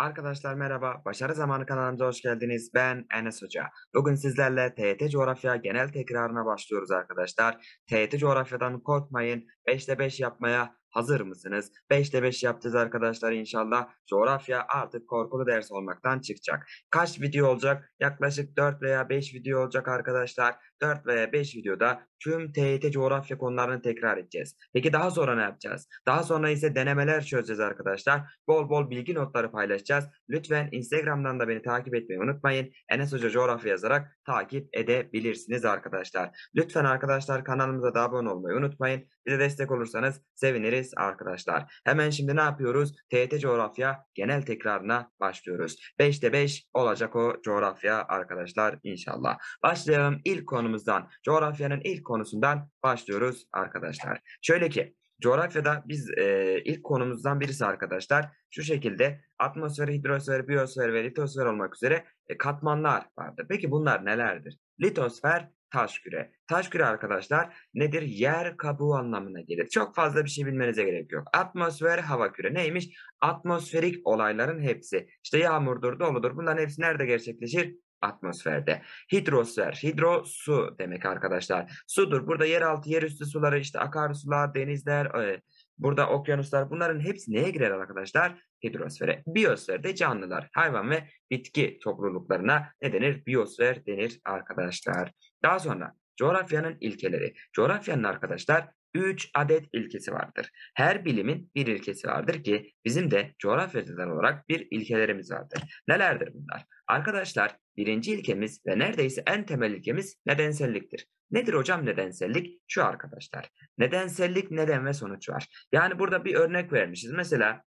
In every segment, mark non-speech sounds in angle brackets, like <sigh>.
Arkadaşlar merhaba, Başarı Zamanı kanalımıza hoş geldiniz. Ben Enes Hoca. Bugün sizlerle TET coğrafya genel tekrarına başlıyoruz arkadaşlar. TET coğrafyadan korkmayın, 5'te 5 yapmaya hazır mısınız? 5'te 5 yapacağız arkadaşlar inşallah. Coğrafya artık korkulu ders olmaktan çıkacak. Kaç video olacak? Yaklaşık 4 veya 5 video olacak arkadaşlar. 4 ve 5 videoda tüm TYT coğrafya konularını tekrar edeceğiz. Peki daha sonra ne yapacağız? Daha sonra ise denemeler çözeceğiz arkadaşlar. Bol bol bilgi notları paylaşacağız. Lütfen Instagram'dan da beni takip etmeyi unutmayın. Enes Hoca coğrafya yazarak takip edebilirsiniz arkadaşlar. Lütfen arkadaşlar kanalımıza da abone olmayı unutmayın. Bize destek olursanız seviniriz arkadaşlar. Hemen şimdi ne yapıyoruz? TYT coğrafya genel tekrarına başlıyoruz. 5'te 5 olacak o coğrafya arkadaşlar inşallah. Başlayalım. ilk konu konumuzdan, coğrafyanın ilk konusundan başlıyoruz arkadaşlar. Şöyle ki, coğrafyada biz e, ilk konumuzdan birisi arkadaşlar. Şu şekilde atmosfer, hidrosfer, biyosfer ve litosfer olmak üzere e, katmanlar vardır. Peki bunlar nelerdir? Litosfer taş küre. Taş küre arkadaşlar nedir? Yer kabuğu anlamına gelir. Çok fazla bir şey bilmenize gerek yok. Atmosfer, hava küre neymiş? Atmosferik olayların hepsi. İşte yağmurdur, doludur. Bunların hepsi nerede gerçekleşir? atmosferde. Hidrosfer, hidro su demek arkadaşlar. Sudur. Burada yeraltı, yerüstü suları, işte akarsular, denizler, e, burada okyanuslar bunların hepsi neye girer arkadaşlar? Hidrosfere. Biyosferde canlılar, hayvan ve bitki topluluklarına ne denir? Biyosfer denir arkadaşlar. Daha sonra coğrafyanın ilkeleri. Coğrafyanın arkadaşlar 3 adet ilkesi vardır. Her bilimin bir ilkesi vardır ki bizim de coğrafyadan olarak bir ilkelerimiz vardır. Nelerdir bunlar? Arkadaşlar birinci ilkemiz ve neredeyse en temel ilkemiz nedenselliktir. Nedir hocam nedensellik? Şu arkadaşlar. Nedensellik neden ve sonuç var. Yani burada bir örnek vermişiz. Mesela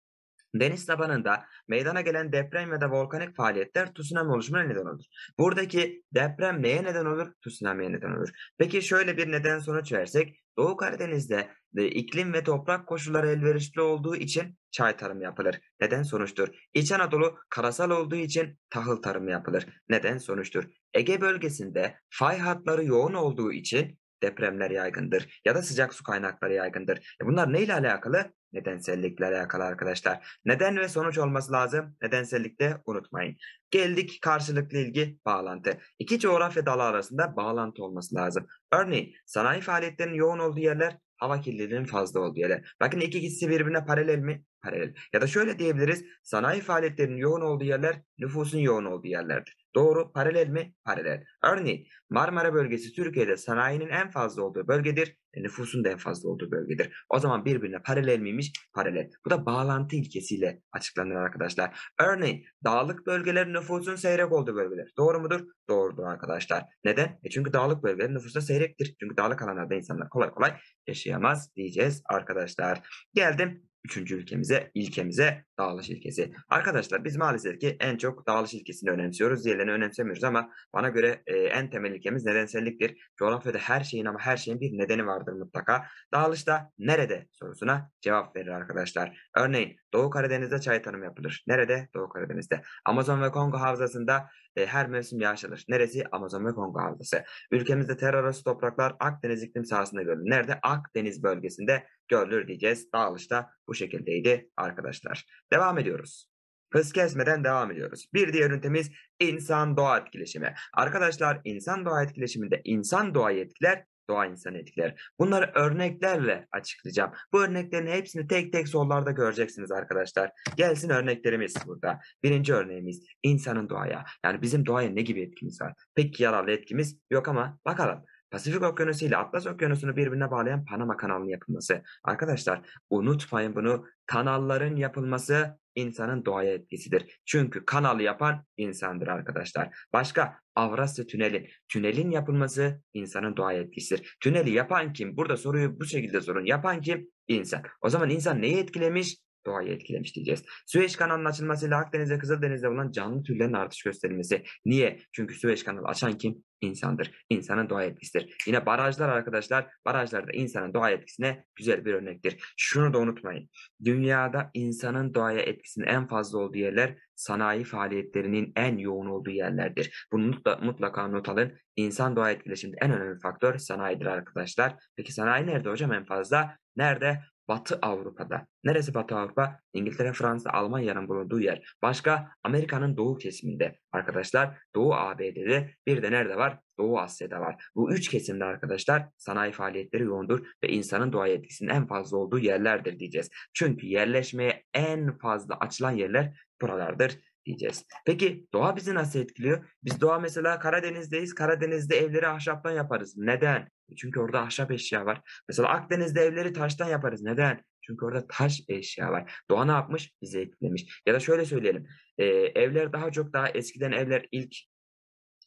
Deniz tabanında meydana gelen deprem ya da volkanik faaliyetler tsunami oluşumuna neden olur. Buradaki deprem neye neden olur? Tsunami'ye neden olur. Peki şöyle bir neden sonuç versek Doğu Karadeniz'de e, iklim ve toprak koşulları elverişli olduğu için çay tarımı yapılır. Neden sonuçtur? İç Anadolu karasal olduğu için tahıl tarımı yapılır. Neden sonuçtur? Ege bölgesinde fay hatları yoğun olduğu için depremler yaygındır ya da sıcak su kaynakları yaygındır. E bunlar neyle alakalı? Nedensellikle alakalı arkadaşlar. Neden ve sonuç olması lazım. Nedensellikte unutmayın. Geldik karşılıklı ilgi bağlantı. İki coğrafya dalı arasında bağlantı olması lazım. Örneğin sanayi faaliyetlerinin yoğun olduğu yerler hava kirliliğinin fazla olduğu yerler. Bakın iki gitsi birbirine paralel mi? Paralel. Ya da şöyle diyebiliriz. Sanayi faaliyetlerinin yoğun olduğu yerler nüfusun yoğun olduğu yerlerdir. Doğru paralel mi? Paralel. Örneğin Marmara bölgesi Türkiye'de sanayinin en fazla olduğu bölgedir. E, nüfusun da en fazla olduğu bölgedir. O zaman birbirine paralel miymiş? Paralel. Bu da bağlantı ilkesiyle açıklanır arkadaşlar. Örneğin dağlık bölgeler nüfusun seyrek olduğu bölgeler. Doğru mudur? Doğrudur arkadaşlar. Neden? E çünkü dağlık bölgeler nüfusa seyrektir. Çünkü dağlık alanlarda insanlar kolay kolay yaşayamaz diyeceğiz arkadaşlar. Geldim üçüncü ülkemize, ilkemize dağılış ilkesi. Arkadaşlar biz maalesef ki en çok dağılış ilkesini önemsiyoruz. Diğerlerini önemsemiyoruz ama bana göre e, en temel ilkemiz nedenselliktir. Coğrafyada her şeyin ama her şeyin bir nedeni vardır mutlaka. Dağılışta nerede sorusuna cevap verir arkadaşlar. Örneğin Doğu Karadeniz'de çay tarımı yapılır. Nerede? Doğu Karadeniz'de. Amazon ve Kongo havzasında e, her mevsim yağış Neresi? Amazon ve Kongo havzası. Ülkemizde terör arası topraklar Akdeniz iklim sahasında görülür. Nerede? Akdeniz bölgesinde görülür diyeceğiz. Dağılış bu şekildeydi arkadaşlar. Devam ediyoruz. Hız kesmeden devam ediyoruz. Bir diğer ünitemiz insan doğa etkileşimi. Arkadaşlar insan doğa etkileşiminde insan doğayı etkiler, doğa insan etkileri. Bunları örneklerle açıklayacağım. Bu örneklerin hepsini tek tek sorularda göreceksiniz arkadaşlar. Gelsin örneklerimiz burada. Birinci örneğimiz insanın doğaya. Yani bizim doğaya ne gibi etkimiz var? Peki yararlı etkimiz yok ama bakalım. Pasifik Okyanusu ile Atlas Okyanusu'nu birbirine bağlayan Panama kanalının yapılması. Arkadaşlar unutmayın bunu kanalların yapılması insanın doğaya etkisidir. Çünkü kanalı yapan insandır arkadaşlar. Başka Avrasya Tüneli. Tünelin yapılması insanın doğaya etkisidir. Tüneli yapan kim? Burada soruyu bu şekilde sorun. Yapan kim? İnsan. O zaman insan neyi etkilemiş? doğayı etkilemiş diyeceğiz. Süveyş kanalının açılmasıyla Akdeniz'de Kızıldeniz'de bulunan canlı türlerin artış gösterilmesi. Niye? Çünkü Süveyş kanalı açan kim? insandır. İnsanın doğa etkisidir. Yine barajlar arkadaşlar, barajlar da insanın doğa etkisine güzel bir örnektir. Şunu da unutmayın. Dünyada insanın doğaya etkisinin en fazla olduğu yerler sanayi faaliyetlerinin en yoğun olduğu yerlerdir. Bunu mutlaka, not alın. İnsan doğa etkileşiminde en önemli faktör sanayidir arkadaşlar. Peki sanayi nerede hocam en fazla? Nerede? Batı Avrupa'da. Neresi Batı Avrupa? İngiltere, Fransa, Almanya'nın bulunduğu yer. Başka Amerika'nın doğu kesiminde arkadaşlar. Doğu ABD'de bir de nerede var? Doğu Asya'da var. Bu üç kesimde arkadaşlar sanayi faaliyetleri yoğundur ve insanın doğaya etkisinin en fazla olduğu yerlerdir diyeceğiz. Çünkü yerleşmeye en fazla açılan yerler buralardır diyeceğiz. Peki doğa bizi nasıl etkiliyor? Biz doğa mesela Karadeniz'deyiz. Karadeniz'de evleri ahşaptan yaparız. Neden? Çünkü orada ahşap eşya var. Mesela Akdeniz'de evleri taştan yaparız. Neden? Çünkü orada taş eşya var. Doğa ne yapmış? Bizi etkilemiş. Ya da şöyle söyleyelim. E, evler daha çok daha eskiden evler ilk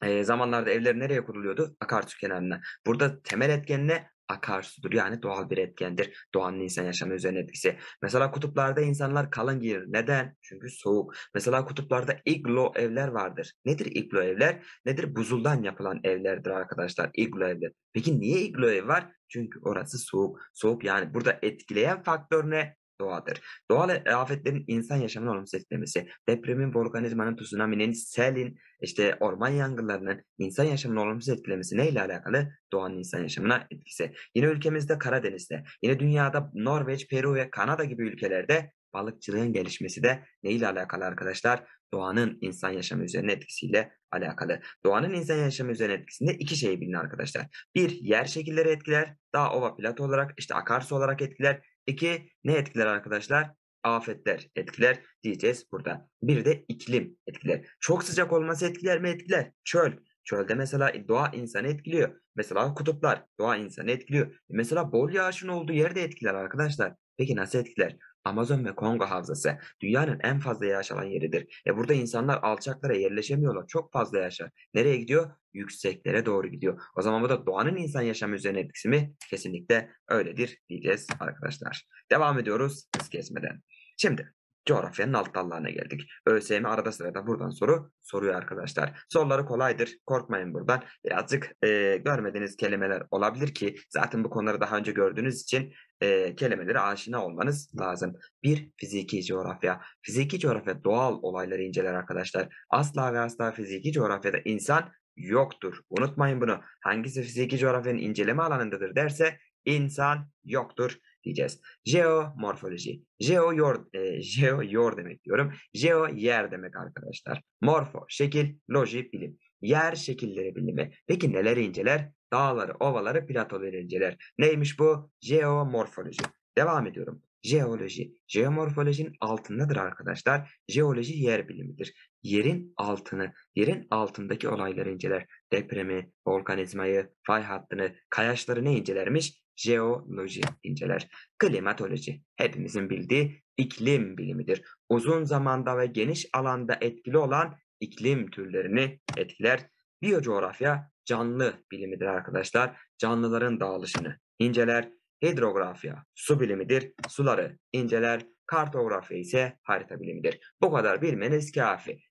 e, zamanlarda evler nereye kuruluyordu? Akarsu kenarına. Burada temel etken ne? akarsudur. Yani doğal bir etkendir. Doğanın insan yaşamı üzerine etkisi. Mesela kutuplarda insanlar kalın giyir. Neden? Çünkü soğuk. Mesela kutuplarda iglo evler vardır. Nedir iglo evler? Nedir? Buzuldan yapılan evlerdir arkadaşlar. Iglo evler. Peki niye iglo ev var? Çünkü orası soğuk. Soğuk yani burada etkileyen faktör ne? doğadır. Doğal e, afetlerin insan yaşamını olumsuz etkilemesi, depremin, volkanizmanın, tsunami'nin, selin, işte orman yangınlarının insan yaşamını olumsuz etkilemesi neyle alakalı? Doğanın insan yaşamına etkisi. Yine ülkemizde Karadeniz'de, yine dünyada Norveç, Peru ve Kanada gibi ülkelerde balıkçılığın gelişmesi de neyle alakalı arkadaşlar? Doğanın insan yaşamı üzerine etkisiyle alakalı. Doğanın insan yaşamı üzerine etkisinde iki şey bilin arkadaşlar. Bir, yer şekilleri etkiler. Dağ, ova, plato olarak, işte akarsu olarak etkiler İki Ne etkiler arkadaşlar? Afetler etkiler diyeceğiz burada. Bir de iklim etkiler. Çok sıcak olması etkiler mi? Etkiler. Çöl. Çölde mesela doğa insanı etkiliyor. Mesela kutuplar doğa insanı etkiliyor. Mesela bol yağışın olduğu yerde etkiler arkadaşlar. Peki nasıl etkiler? Amazon ve Kongo havzası dünyanın en fazla yaşanan yeridir. E burada insanlar alçaklara yerleşemiyorlar. Çok fazla yaşar. Nereye gidiyor? Yükseklere doğru gidiyor. O zaman bu da doğanın insan yaşamı üzerine etkisi mi? Kesinlikle öyledir diyeceğiz arkadaşlar. Devam ediyoruz hız kesmeden. Şimdi coğrafyanın alt dallarına geldik. ÖSYM arada sırada buradan soru soruyor arkadaşlar. Soruları kolaydır. Korkmayın buradan. Birazcık e, görmediğiniz kelimeler olabilir ki zaten bu konuları daha önce gördüğünüz için e, kelimelere aşina olmanız lazım. Bir, fiziki coğrafya. Fiziki coğrafya doğal olayları inceler arkadaşlar. Asla ve asla fiziki coğrafyada insan yoktur. Unutmayın bunu. Hangisi fiziki coğrafyanın inceleme alanındadır derse insan yoktur diyeceğiz. Jeo morfoloji. Jeo yor, e, jeo yor demek diyorum. geo yer demek arkadaşlar. Morfo şekil, loji bilim. Yer şekilleri bilimi. Peki neler inceler? Dağları, ovaları, platoları inceler. Neymiş bu? Jeomorfoloji. Devam ediyorum. Jeoloji. Jeomorfolojinin altındadır arkadaşlar. Jeoloji yer bilimidir. Yerin altını, yerin altındaki olayları inceler. Depremi, volkanizmayı, fay hattını, kayaçları ne incelermiş? jeoloji inceler. Klimatoloji hepimizin bildiği iklim bilimidir. Uzun zamanda ve geniş alanda etkili olan iklim türlerini etkiler. Biyocoğrafya canlı bilimidir arkadaşlar. Canlıların dağılışını inceler. Hidrografya su bilimidir. Suları inceler. Kartografya ise harita bilimidir. Bu kadar bilmeniz kafi.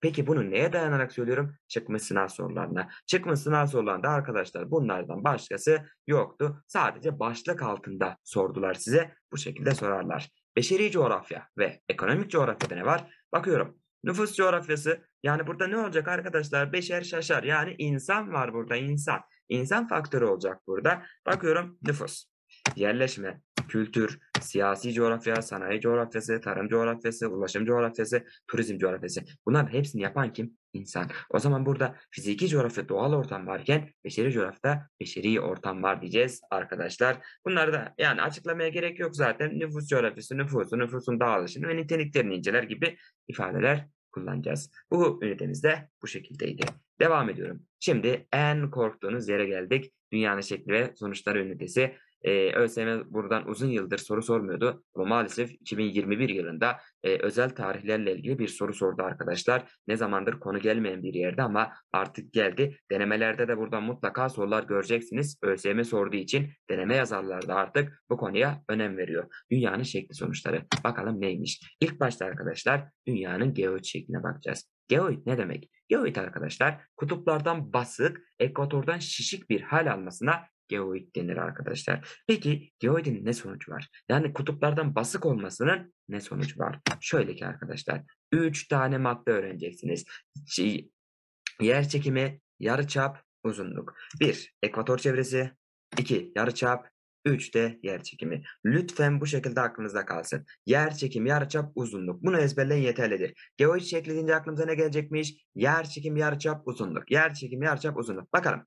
Peki bunu neye dayanarak söylüyorum? Çıkmış sınav sorularına. Çıkmış sınav sorularında arkadaşlar bunlardan başkası yoktu. Sadece başlık altında sordular size. Bu şekilde sorarlar. Beşeri coğrafya ve ekonomik coğrafyada ne var? Bakıyorum. Nüfus coğrafyası yani burada ne olacak arkadaşlar? Beşer şaşar yani insan var burada insan. İnsan faktörü olacak burada. Bakıyorum nüfus, yerleşme, kültür, siyasi coğrafya, sanayi coğrafyası, tarım coğrafyası, ulaşım coğrafyası, turizm coğrafyası. Bunların hepsini yapan kim? İnsan. O zaman burada fiziki coğrafya doğal ortam varken beşeri coğrafyada beşeri ortam var diyeceğiz arkadaşlar. Bunları da yani açıklamaya gerek yok zaten. Nüfus coğrafyası, nüfusu, nüfusun dağılışını ve niteliklerini inceler gibi ifadeler kullanacağız. Bu ünitemiz de bu şekildeydi. Devam ediyorum. Şimdi en korktuğunuz yere geldik. Dünyanın şekli ve sonuçları ünitesi e, ÖSYM buradan uzun yıldır soru sormuyordu ama maalesef 2021 yılında e, özel tarihlerle ilgili bir soru sordu arkadaşlar. Ne zamandır konu gelmeyen bir yerde ama artık geldi. Denemelerde de buradan mutlaka sorular göreceksiniz. ÖSYM sorduğu için deneme yazarları da artık bu konuya önem veriyor. Dünyanın şekli sonuçları. Bakalım neymiş? İlk başta arkadaşlar dünyanın geoid şekline bakacağız. Geoid ne demek? Geoid arkadaşlar kutuplardan basık, ekvatordan şişik bir hal almasına geoid denir arkadaşlar. Peki geoidin ne sonucu var? Yani kutuplardan basık olmasının ne sonucu var? Şöyle ki arkadaşlar 3 tane madde öğreneceksiniz. Şey, yer çekimi, yarıçap, uzunluk. 1. Ekvator çevresi. 2. Yarıçap. 3 de yer çekimi. Lütfen bu şekilde aklınızda kalsın. Yer çekim, yarıçap, uzunluk. Bunu ezberleyin yeterlidir. Geoid şekli deyince aklımıza ne gelecekmiş? Yer çekim, yarıçap, uzunluk. Yer çekim, yarıçap, uzunluk. Bakalım.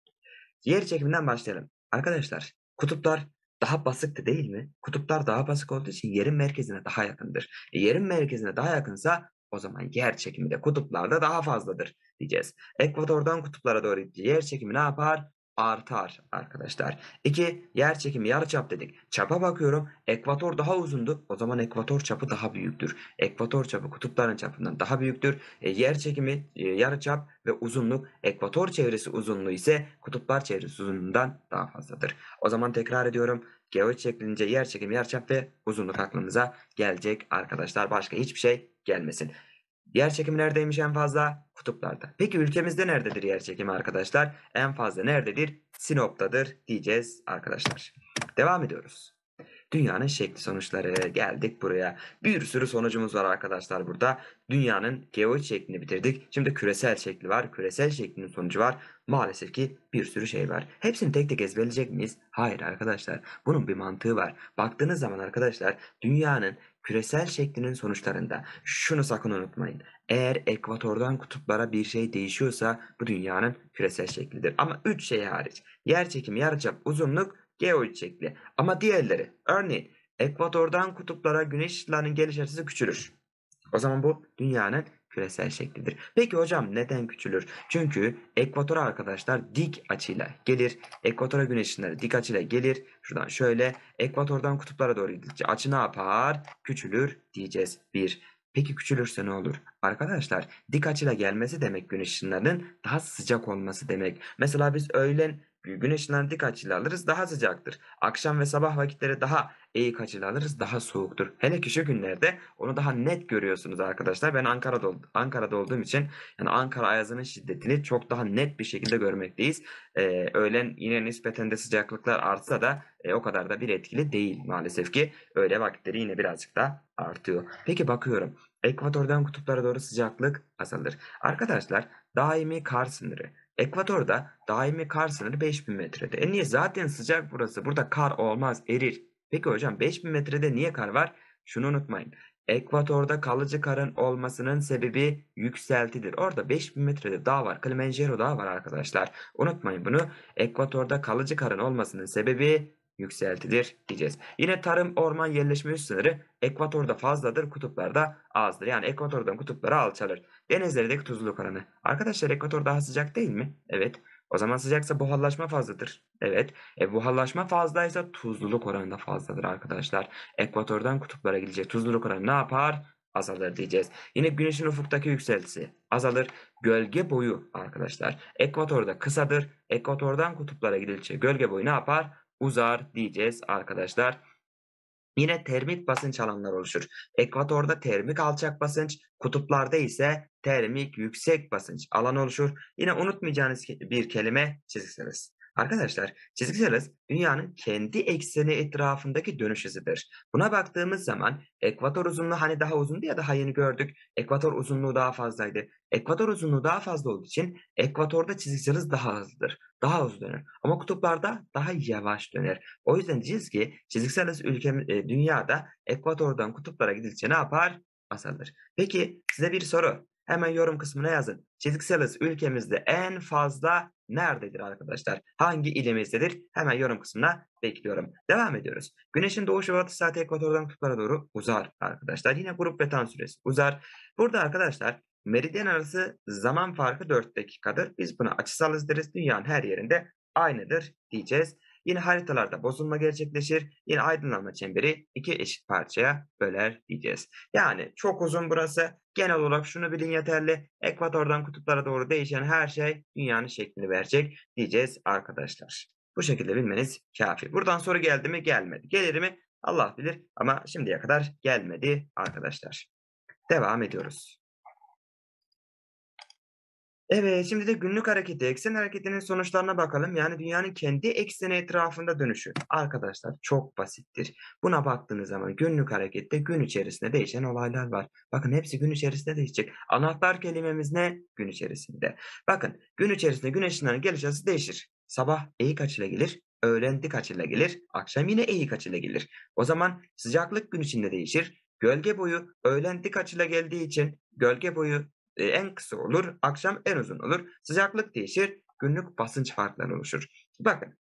Yer çekiminden başlayalım. Arkadaşlar kutuplar daha basıktı değil mi? Kutuplar daha basık olduğu için yerin merkezine daha yakındır. E, yerin merkezine daha yakınsa o zaman yer çekimi de kutuplarda daha fazladır diyeceğiz. Ekvatordan kutuplara doğru yer çekimi ne yapar? artar arkadaşlar. 2. Yer çekimi yarıçap dedik. Çapa bakıyorum. Ekvator daha uzundu. O zaman ekvator çapı daha büyüktür. Ekvator çapı kutupların çapından daha büyüktür. E, yer çekimi e, yarıçap ve uzunluk ekvator çevresi uzunluğu ise kutuplar çevresi uzunluğundan daha fazladır. O zaman tekrar ediyorum. Geoid şeklince yer çekimi yarıçap ve uzunluk aklımıza gelecek arkadaşlar. Başka hiçbir şey gelmesin. Yer çekimi neredeymiş en fazla? Kutuplarda. Peki ülkemizde nerededir yer çekimi arkadaşlar? En fazla nerededir? Sinop'tadır diyeceğiz arkadaşlar. Devam ediyoruz. Dünyanın şekli sonuçları geldik buraya. Bir sürü sonucumuz var arkadaşlar burada. Dünyanın geoid şeklini bitirdik. Şimdi küresel şekli var. Küresel şeklinin sonucu var. Maalesef ki bir sürü şey var. Hepsini tek tek ezberleyecek miyiz? Hayır arkadaşlar. Bunun bir mantığı var. Baktığınız zaman arkadaşlar dünyanın küresel şeklinin sonuçlarında şunu sakın unutmayın. Eğer ekvatordan kutuplara bir şey değişiyorsa bu dünyanın küresel şeklidir. Ama 3 şey hariç. Yer çekimi, yarıçap, uzunluk, geoid şekli. Ama diğerleri örneğin ekvatordan kutuplara güneş ışınlarının geliş açısı küçülür. O zaman bu dünyanın küresel şeklidir. Peki hocam neden küçülür? Çünkü ekvatora arkadaşlar dik açıyla gelir. Ekvatora güneş dik açıyla gelir. Şuradan şöyle ekvatordan kutuplara doğru gidince açı ne yapar? Küçülür diyeceğiz. Bir. Peki küçülürse ne olur? Arkadaşlar dik açıyla gelmesi demek güneş ışınlarının daha sıcak olması demek. Mesela biz öğlen Güneş ışınlandık açıyla alırız daha sıcaktır. Akşam ve sabah vakitleri daha eğik açıyla alırız daha soğuktur. Hele ki şu günlerde onu daha net görüyorsunuz arkadaşlar. Ben Ankara'da, Ankara'da olduğum için yani Ankara ayazının şiddetini çok daha net bir şekilde görmekteyiz. Ee, öğlen yine nispeten de sıcaklıklar artsa da e, o kadar da bir etkili değil maalesef ki. Öğle vakitleri yine birazcık da artıyor. Peki bakıyorum. Ekvatordan kutuplara doğru sıcaklık azalır. Arkadaşlar daimi kar sınırı Ekvator'da daimi kar sınırı 5000 metrede. E niye? Zaten sıcak burası. Burada kar olmaz, erir. Peki hocam 5000 metrede niye kar var? Şunu unutmayın. Ekvatorda kalıcı karın olmasının sebebi yükseltidir. Orada 5000 metrede dağ var. Kilimanjaro dağı var arkadaşlar. Unutmayın bunu. Ekvatorda kalıcı karın olmasının sebebi yükseltilir diyeceğiz. Yine tarım orman yerleşme üst sınırı ekvatorda fazladır, kutuplarda azdır. Yani ekvatordan kutuplara alçalır. Denizlerdeki tuzluluk oranı. Arkadaşlar ekvator daha sıcak değil mi? Evet. O zaman sıcaksa buharlaşma fazladır. Evet. E, buharlaşma fazlaysa tuzluluk oranı da fazladır arkadaşlar. Ekvatordan kutuplara gidecek tuzluluk oranı ne yapar? azalır diyeceğiz. Yine güneşin ufuktaki yükseltisi azalır. Gölge boyu arkadaşlar ekvatorda kısadır. Ekvatordan kutuplara gidilçe gölge boyu ne yapar? uzar diyeceğiz arkadaşlar. Yine termik basınç alanlar oluşur. Ekvatorda termik alçak basınç, kutuplarda ise termik yüksek basınç alan oluşur. Yine unutmayacağınız bir kelime çizgisiniz. Arkadaşlar çizgisel hız dünyanın kendi ekseni etrafındaki dönüş hızıdır. Buna baktığımız zaman ekvator uzunluğu hani daha uzundu ya daha yeni gördük. Ekvator uzunluğu daha fazlaydı. Ekvator uzunluğu daha fazla olduğu için ekvatorda çizgisel hız daha hızlıdır. Daha hızlı döner. Ama kutuplarda daha yavaş döner. O yüzden diyeceğiz ki çizgisel hız ülke, e, dünyada ekvatordan kutuplara gidilince ne yapar? Azalır. Peki size bir soru. Hemen yorum kısmına yazın. Çiziksel hız ülkemizde en fazla nerededir arkadaşlar? Hangi ilimizdedir? Hemen yorum kısmına bekliyorum. Devam ediyoruz. Güneşin doğuşu ve batış saati ekvatordan kutuplara doğru uzar arkadaşlar. Yine grup ve tan süresi uzar. Burada arkadaşlar meridyen arası zaman farkı 4 dakikadır. Biz buna açısal hız deriz. Dünyanın her yerinde aynıdır diyeceğiz. Yine haritalarda bozulma gerçekleşir. Yine aydınlanma çemberi iki eşit parçaya böler diyeceğiz. Yani çok uzun burası. Genel olarak şunu bilin yeterli. Ekvatordan kutuplara doğru değişen her şey dünyanın şeklini verecek diyeceğiz arkadaşlar. Bu şekilde bilmeniz kafi. Buradan soru geldi mi? Gelmedi. Gelir mi? Allah bilir ama şimdiye kadar gelmedi arkadaşlar. Devam ediyoruz. Evet, şimdi de günlük hareketi, eksen hareketinin sonuçlarına bakalım. Yani dünyanın kendi ekseni etrafında dönüşü. Arkadaşlar çok basittir. Buna baktığınız zaman günlük harekette gün içerisinde değişen olaylar var. Bakın hepsi gün içerisinde değişecek. Anahtar kelimemiz ne? Gün içerisinde. Bakın gün içerisinde güneşin ışınlarının geliş açısı değişir. Sabah eğik açıyla gelir, öğlen dik açıyla gelir, akşam yine eğik açıyla gelir. O zaman sıcaklık gün içinde değişir. Gölge boyu öğlen dik açıyla geldiği için gölge boyu en kısa olur, akşam en uzun olur. Sıcaklık değişir, günlük basınç farkları oluşur. Bakın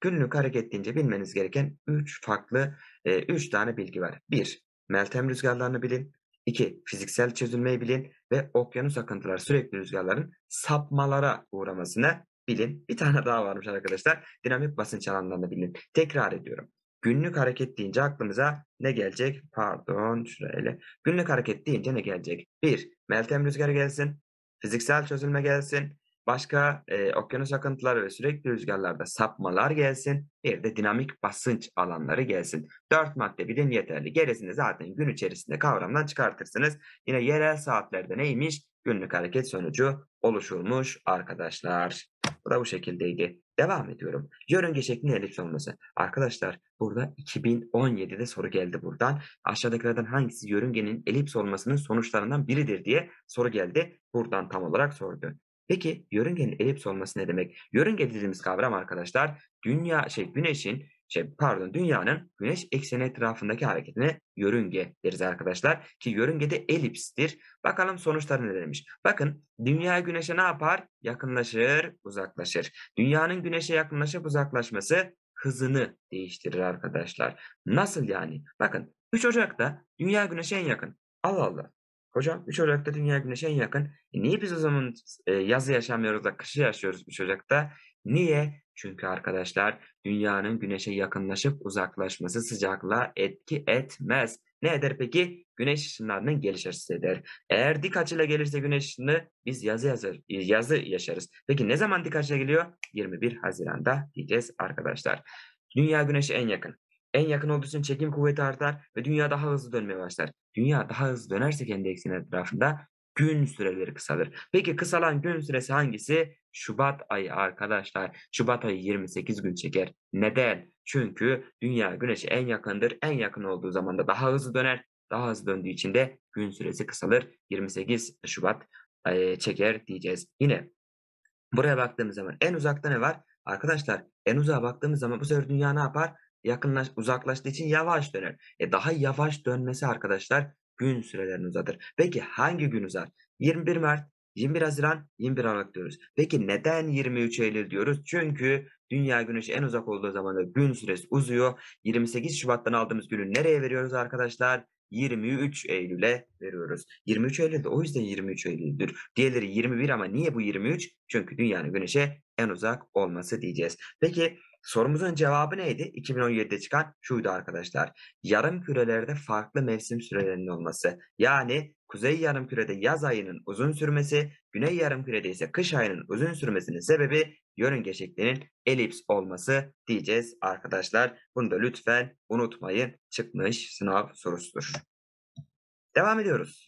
günlük hareket bilmeniz gereken 3 farklı 3 tane bilgi var. 1. Meltem rüzgarlarını bilin. 2. Fiziksel çözülmeyi bilin ve okyanus akıntıları sürekli rüzgarların sapmalara uğramasına bilin. Bir tane <laughs> daha varmış arkadaşlar. Dinamik basınç alanlarını bilin. Tekrar ediyorum. Günlük hareket deyince aklımıza ne gelecek? Pardon şurayla. Günlük hareket deyince ne gelecek? Bir, Meltem rüzgarı gelsin. Fiziksel çözülme gelsin. Başka e, okyanus akıntıları ve sürekli rüzgarlarda sapmalar gelsin. Bir de dinamik basınç alanları gelsin. Dört madde bilin yeterli. Gerisini zaten gün içerisinde kavramdan çıkartırsınız. Yine yerel saatlerde neymiş? Günlük hareket sonucu oluşulmuş arkadaşlar. Bu da bu şekildeydi. Devam ediyorum. Yörünge şeklinde elektron olması. Arkadaşlar burada 2017'de soru geldi buradan. Aşağıdakilerden hangisi yörüngenin elips olmasının sonuçlarından biridir diye soru geldi. Buradan tam olarak sordu. Peki yörüngenin elips olması ne demek? Yörünge dediğimiz kavram arkadaşlar dünya şey güneşin şey pardon dünyanın güneş ekseni etrafındaki hareketine yörünge deriz arkadaşlar. Ki yörünge de elipstir. Bakalım sonuçları nelermiş. Bakın dünya güneşe ne yapar? Yakınlaşır, uzaklaşır. Dünyanın güneşe yakınlaşıp uzaklaşması hızını değiştirir arkadaşlar. Nasıl yani? Bakın 3 Ocak'ta dünya güneşe en yakın. Allah Allah. Hocam 3 Ocak'ta dünya güneşe en yakın. E niye biz o zaman e, yazı yaşamıyoruz da kışı yaşıyoruz 3 Ocak'ta? Niye? Çünkü arkadaşlar dünyanın güneşe yakınlaşıp uzaklaşması sıcaklığa etki etmez. Ne eder peki? Güneş ışınlarının geliş eder. Eğer dik açıyla gelirse güneş ışını biz yazı yazır, yazı yaşarız. Peki ne zaman dik açıyla geliyor? 21 Haziran'da diyeceğiz arkadaşlar. Dünya güneşe en yakın. En yakın olduğu için çekim kuvveti artar ve dünya daha hızlı dönmeye başlar. Dünya daha hızlı dönerse kendi ekseni etrafında gün süreleri kısalır. Peki kısalan gün süresi hangisi? Şubat ayı arkadaşlar. Şubat ayı 28 gün çeker. Neden? Çünkü dünya güneşe en yakındır. En yakın olduğu zaman da daha hızlı döner. Daha hızlı döndüğü için de gün süresi kısalır. 28 Şubat çeker diyeceğiz. Yine buraya baktığımız zaman en uzakta ne var? Arkadaşlar en uzağa baktığımız zaman bu sefer dünya ne yapar? Yakınlaş, uzaklaştığı için yavaş döner. E daha yavaş dönmesi arkadaşlar gün sürelerini uzatır. Peki hangi gün uzar? 21 Mart, 21 Haziran, 21 Aralık diyoruz. Peki neden 23 Eylül diyoruz? Çünkü Dünya Güneş'e en uzak olduğu zaman da gün süresi uzuyor. 28 Şubat'tan aldığımız günü nereye veriyoruz arkadaşlar? 23 Eylül'e veriyoruz. 23 Eylül de o yüzden 23 Eylül'dür. Diğerleri 21 ama niye bu 23? Çünkü dünyanın güneşe en uzak olması diyeceğiz. Peki Sorumuzun cevabı neydi? 2017'de çıkan şuydu arkadaşlar. Yarım kürelerde farklı mevsim sürelerinin olması. Yani kuzey yarım kürede yaz ayının uzun sürmesi, güney yarım kürede ise kış ayının uzun sürmesinin sebebi yörünge şeklinin elips olması diyeceğiz arkadaşlar. Bunu da lütfen unutmayın. Çıkmış sınav sorusudur. Devam ediyoruz.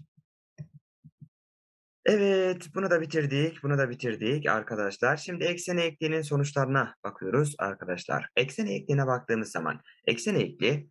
Evet, bunu da bitirdik, bunu da bitirdik arkadaşlar. Şimdi eksen eğikliğinin sonuçlarına bakıyoruz arkadaşlar. Eksen eğikliğine baktığımız zaman eksen eğikliği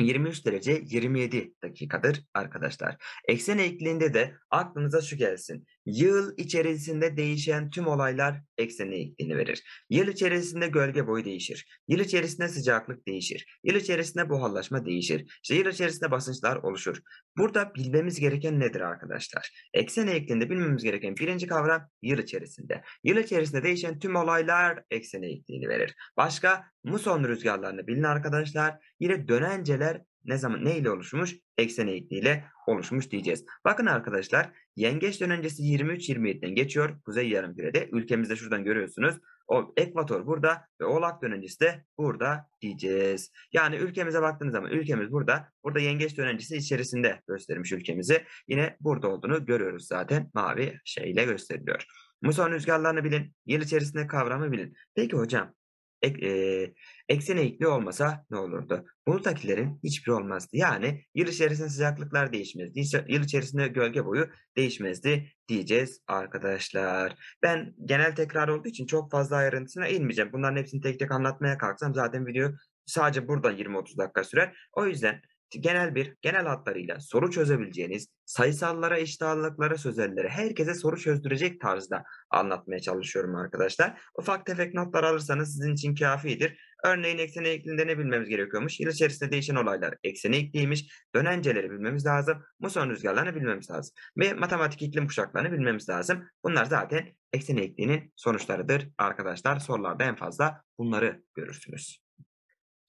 23 derece 27 dakikadır arkadaşlar. Eksen eğikliğinde de aklınıza şu gelsin. Yıl içerisinde değişen tüm olaylar ekseni iklimini verir. Yıl içerisinde gölge boyu değişir. Yıl içerisinde sıcaklık değişir. Yıl içerisinde buharlaşma değişir. İşte yıl içerisinde basınçlar oluşur. Burada bilmemiz gereken nedir arkadaşlar? Eksen eğikliğinde bilmemiz gereken birinci kavram yıl içerisinde. Yıl içerisinde değişen tüm olaylar eksen eğikliğini verir. Başka muson rüzgarlarını bilin arkadaşlar. Yine dönenceler ne zaman ne ile oluşmuş? Eksen eğikliğiyle oluşmuş diyeceğiz. Bakın arkadaşlar yengeç dönencesi 23-27'den geçiyor kuzey yarımkürede. Ülkemizde şuradan görüyorsunuz. O ekvator burada ve oğlak dönencesi de burada diyeceğiz. Yani ülkemize baktığınız zaman ülkemiz burada. Burada yengeç dönencesi içerisinde göstermiş ülkemizi. Yine burada olduğunu görüyoruz zaten mavi şeyle gösteriliyor. Muson rüzgarlarını bilin, yıl içerisinde kavramı bilin. Peki hocam ek, e, eksen eğikliği olmasa ne olurdu? Bulutakilerin hiçbir olmazdı. Yani yıl içerisinde sıcaklıklar değişmezdi. Yıl içerisinde gölge boyu değişmezdi diyeceğiz arkadaşlar. Ben genel tekrar olduğu için çok fazla ayrıntısına inmeyeceğim. Bunların hepsini tek tek anlatmaya kalksam zaten video sadece burada 20-30 dakika sürer. O yüzden genel bir, genel hatlarıyla soru çözebileceğiniz, sayısallara, eşit ağırlıklara, sözellere, herkese soru çözdürecek tarzda anlatmaya çalışıyorum arkadaşlar. Ufak tefek notlar alırsanız sizin için kafidir. Örneğin eksen eğikliğinde ne bilmemiz gerekiyormuş? Yıl içerisinde değişen olaylar eksen eğikliğiymiş. Dönenceleri bilmemiz lazım. Muson rüzgarlarını bilmemiz lazım. Ve matematik iklim kuşaklarını bilmemiz lazım. Bunlar zaten eksen eğikliğinin sonuçlarıdır arkadaşlar. Sorularda en fazla bunları görürsünüz.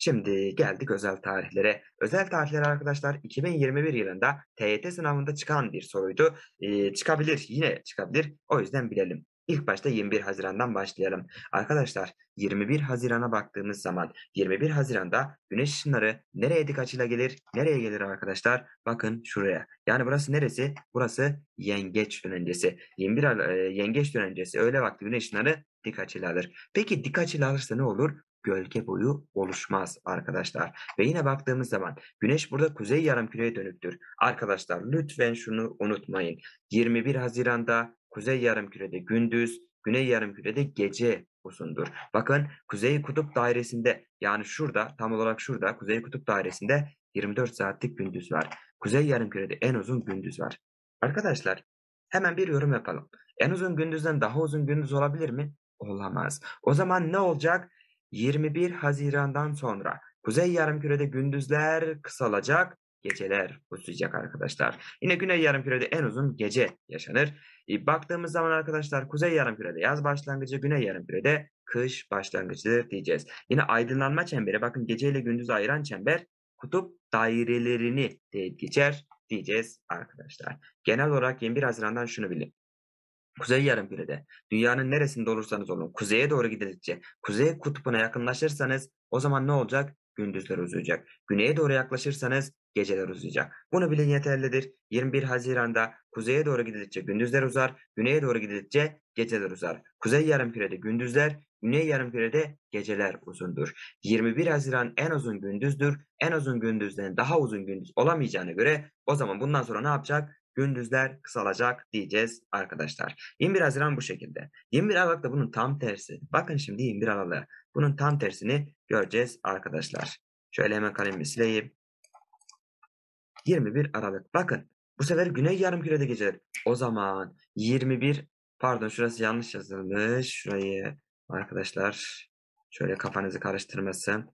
Şimdi geldik özel tarihlere. Özel tarihler arkadaşlar 2021 yılında TYT sınavında çıkan bir soruydu. Ee, çıkabilir, yine çıkabilir. O yüzden bilelim. İlk başta 21 Haziran'dan başlayalım. Arkadaşlar 21 Haziran'a baktığımız zaman 21 Haziran'da güneş ışınları nereye dik açıyla gelir? Nereye gelir arkadaşlar? Bakın şuraya. Yani burası neresi? Burası yengeç dönencesi. 21 e, yengeç dönencesi Öyle vakti güneş ışınları dik açıladır. Peki dik açılarsa ne olur? gölge boyu oluşmaz arkadaşlar. Ve yine baktığımız zaman güneş burada kuzey yarım küreye dönüktür. Arkadaşlar lütfen şunu unutmayın. 21 Haziran'da kuzey yarım kürede gündüz, güney yarım kürede gece uzundur. Bakın kuzey kutup dairesinde yani şurada tam olarak şurada kuzey kutup dairesinde 24 saatlik gündüz var. Kuzey yarım kürede en uzun gündüz var. Arkadaşlar hemen bir yorum yapalım. En uzun gündüzden daha uzun gündüz olabilir mi? Olamaz. O zaman ne olacak? 21 Haziran'dan sonra Kuzey Yarımküre'de gündüzler kısalacak, geceler uzayacak arkadaşlar. Yine Güney Yarımküre'de en uzun gece yaşanır. E, baktığımız zaman arkadaşlar Kuzey Yarımküre'de yaz başlangıcı, Güney Yarımküre'de kış başlangıcıdır diyeceğiz. Yine aydınlanma çemberi bakın geceyle gündüz ayıran çember kutup dairelerini de geçer diyeceğiz arkadaşlar. Genel olarak 21 Haziran'dan şunu bilin. Kuzey Yarımküre'de dünyanın neresinde olursanız olun kuzeye doğru gidildikçe kuzey kutbuna yakınlaşırsanız o zaman ne olacak? Gündüzler uzayacak. Güneye doğru yaklaşırsanız geceler uzayacak. Bunu bilin yeterlidir. 21 Haziran'da kuzeye doğru gidildikçe gündüzler uzar, güneye doğru gidildikçe geceler uzar. Kuzey yarımkürede gündüzler, güney yarımkürede geceler uzundur. 21 Haziran en uzun gündüzdür. En uzun gündüzden daha uzun gündüz olamayacağına göre o zaman bundan sonra ne yapacak? gündüzler kısalacak diyeceğiz arkadaşlar. 21 Haziran bu şekilde. 21 da bunun tam tersi. Bakın şimdi 21 Aralık. bunun tam tersini göreceğiz arkadaşlar. Şöyle hemen kalemimi sileyim. 21 Aralık. Bakın bu sefer güney yarım kürede geceler. O zaman 21 pardon şurası yanlış yazılmış. Şurayı arkadaşlar şöyle kafanızı karıştırmasın.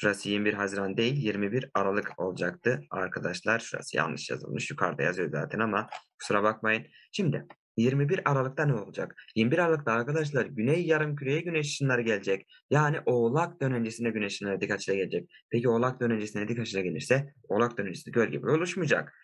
Şurası 21 Haziran değil 21 Aralık olacaktı arkadaşlar. Şurası yanlış yazılmış. Yukarıda yazıyor zaten ama kusura bakmayın. Şimdi 21 Aralık'ta ne olacak? 21 Aralık'ta arkadaşlar güney Yarımküreye güneş ışınları gelecek. Yani oğlak dönencesine güneş ışınları dik açıyla gelecek. Peki oğlak dönencesine dik açıyla gelirse oğlak dönencesi gölge bile oluşmayacak.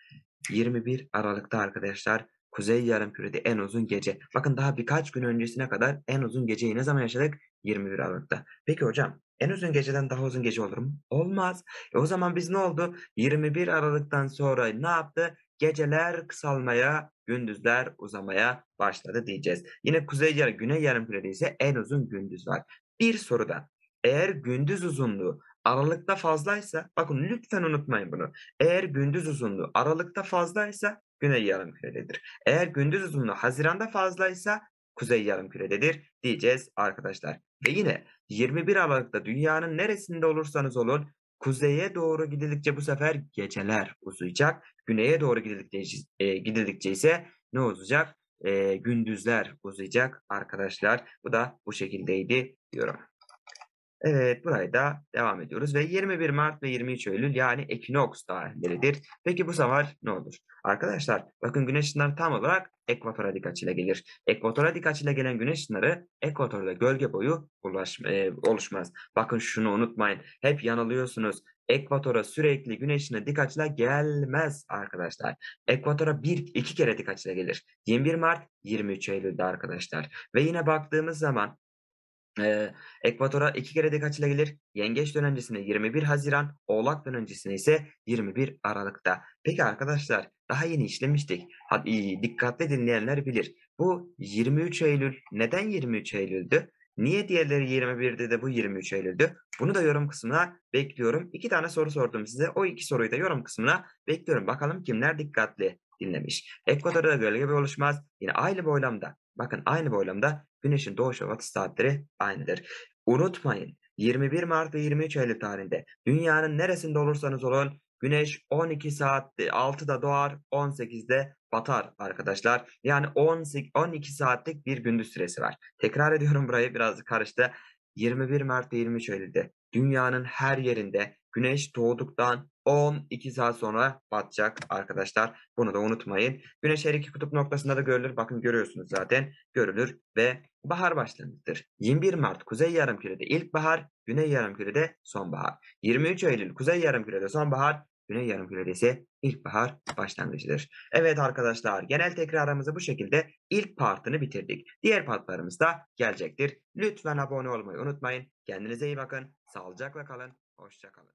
21 Aralık'ta arkadaşlar Kuzey Yarımküre'de en uzun gece. Bakın daha birkaç gün öncesine kadar en uzun geceyi ne zaman yaşadık? 21 Aralık'ta. Peki hocam en uzun geceden daha uzun gece olur mu? Olmaz. E o zaman biz ne oldu? 21 Aralık'tan sonra ne yaptı? Geceler kısalmaya, gündüzler uzamaya başladı diyeceğiz. Yine kuzey yarı, güney yarımkürede ise en uzun gündüz var. Bir soruda eğer gündüz uzunluğu aralıkta fazlaysa, bakın lütfen unutmayın bunu. Eğer gündüz uzunluğu aralıkta fazlaysa güney yarımkürededir. Eğer gündüz uzunluğu Haziran'da fazlaysa kuzey yarımkürededir diyeceğiz arkadaşlar. Ve yine 21 Aralık'ta dünyanın neresinde olursanız olun kuzeye doğru gidildikçe bu sefer geceler uzayacak. Güneye doğru gidildikçe, e, gidildikçe ise ne uzayacak? E, gündüzler uzayacak arkadaşlar. Bu da bu şekildeydi diyorum. Evet burayı da devam ediyoruz ve 21 Mart ve 23 Eylül yani ekinoks tarihleridir. Peki bu sefer ne olur? Arkadaşlar bakın güneş ışınları tam olarak ekvatora dik açıyla gelir. Ekvatora dik açıyla gelen güneş ışınları ekvatorda gölge boyu ulaş, e, oluşmaz. Bakın şunu unutmayın. Hep yanılıyorsunuz. Ekvatora sürekli güneşine dik açıyla gelmez arkadaşlar. Ekvatora bir iki kere dik açıyla gelir. 21 Mart 23 Eylül'de arkadaşlar. Ve yine baktığımız zaman ee, Ekvator'a iki kere dik açıyla gelir. Yengeç dönencesinde 21 Haziran, Oğlak dönencesinde ise 21 Aralık'ta. Peki arkadaşlar daha yeni işlemiştik. Hadi, dikkatli dinleyenler bilir. Bu 23 Eylül neden 23 Eylül'dü? Niye diğerleri 21'de de bu 23 Eylül'dü? Bunu da yorum kısmına bekliyorum. İki tane soru sordum size. O iki soruyu da yorum kısmına bekliyorum. Bakalım kimler dikkatli dinlemiş. Ekvador'da gölge bir oluşmaz. Yine aynı boylamda Bakın aynı boylamda güneşin doğuş ve batış saatleri aynıdır. Unutmayın 21 Mart ve 23 Eylül tarihinde dünyanın neresinde olursanız olun güneş 12 saat 6'da doğar 18'de batar arkadaşlar. Yani 12 saatlik bir gündüz süresi var. Tekrar ediyorum burayı biraz karıştı. 21 Mart ve 23 Eylül'de dünyanın her yerinde güneş doğduktan 12 saat sonra batacak arkadaşlar. Bunu da unutmayın. Güneş her iki kutup noktasında da görülür. Bakın görüyorsunuz zaten. Görülür ve bahar başlangıcıdır. 21 Mart kuzey yarımkürede ilkbahar, güney yarımkürede sonbahar. 23 Eylül kuzey yarımkürede sonbahar, güney yarımkürede ise ilkbahar başlangıcıdır. Evet arkadaşlar genel tekrarımızı bu şekilde ilk partını bitirdik. Diğer partlarımız da gelecektir. Lütfen abone olmayı unutmayın. Kendinize iyi bakın. Sağlıcakla kalın. hoşçakalın.